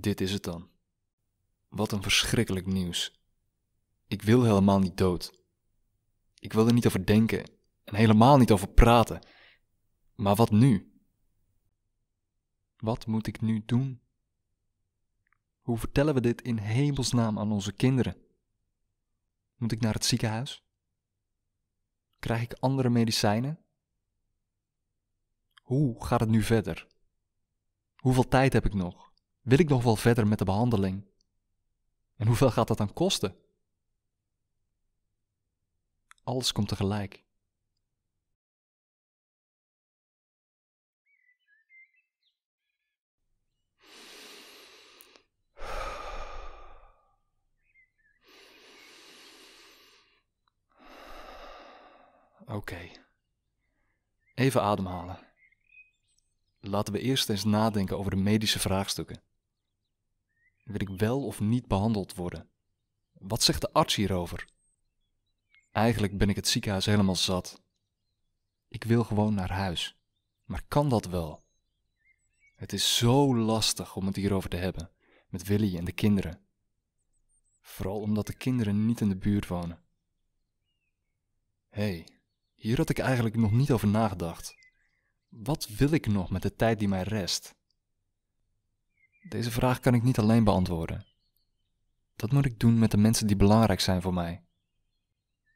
dit is het dan. Wat een verschrikkelijk nieuws. Ik wil helemaal niet dood. Ik wil er niet over denken en helemaal niet over praten. Maar wat nu? Wat moet ik nu doen? Hoe vertellen we dit in hemelsnaam aan onze kinderen? Moet ik naar het ziekenhuis? Krijg ik andere medicijnen? Hoe gaat het nu verder? Hoeveel tijd heb ik nog? Wil ik nog wel verder met de behandeling? En hoeveel gaat dat dan kosten? Alles komt tegelijk. Oké. Even ademhalen. Laten we eerst eens nadenken over de medische vraagstukken wil ik wel of niet behandeld worden? Wat zegt de arts hierover? Eigenlijk ben ik het ziekenhuis helemaal zat. Ik wil gewoon naar huis. Maar kan dat wel? Het is zo lastig om het hierover te hebben, met Willy en de kinderen. Vooral omdat de kinderen niet in de buurt wonen. Hé, hey, hier had ik eigenlijk nog niet over nagedacht. Wat wil ik nog met de tijd die mij rest? Deze vraag kan ik niet alleen beantwoorden. Dat moet ik doen met de mensen die belangrijk zijn voor mij.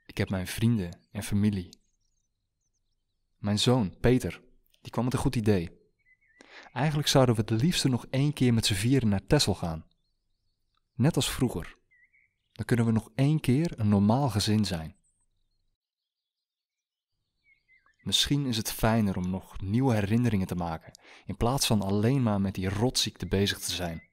Ik heb mijn vrienden en familie. Mijn zoon, Peter, die kwam met een goed idee. Eigenlijk zouden we het liefste nog één keer met z'n vieren naar Tessel gaan. Net als vroeger. Dan kunnen we nog één keer een normaal gezin zijn. Misschien is het fijner om nog nieuwe herinneringen te maken, in plaats van alleen maar met die rotziekte bezig te zijn.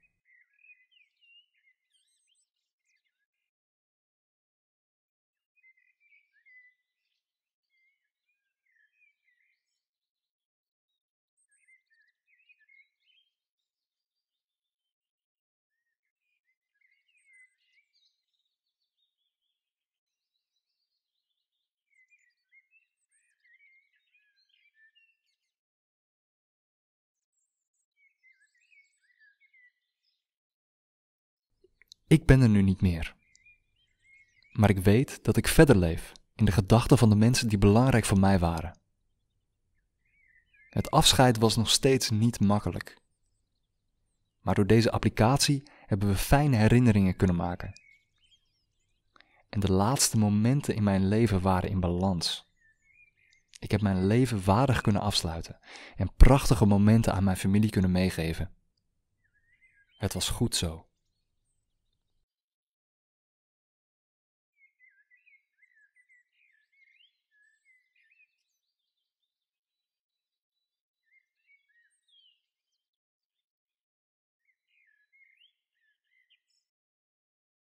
Ik ben er nu niet meer. Maar ik weet dat ik verder leef in de gedachten van de mensen die belangrijk voor mij waren. Het afscheid was nog steeds niet makkelijk. Maar door deze applicatie hebben we fijne herinneringen kunnen maken. En de laatste momenten in mijn leven waren in balans. Ik heb mijn leven waardig kunnen afsluiten en prachtige momenten aan mijn familie kunnen meegeven. Het was goed zo.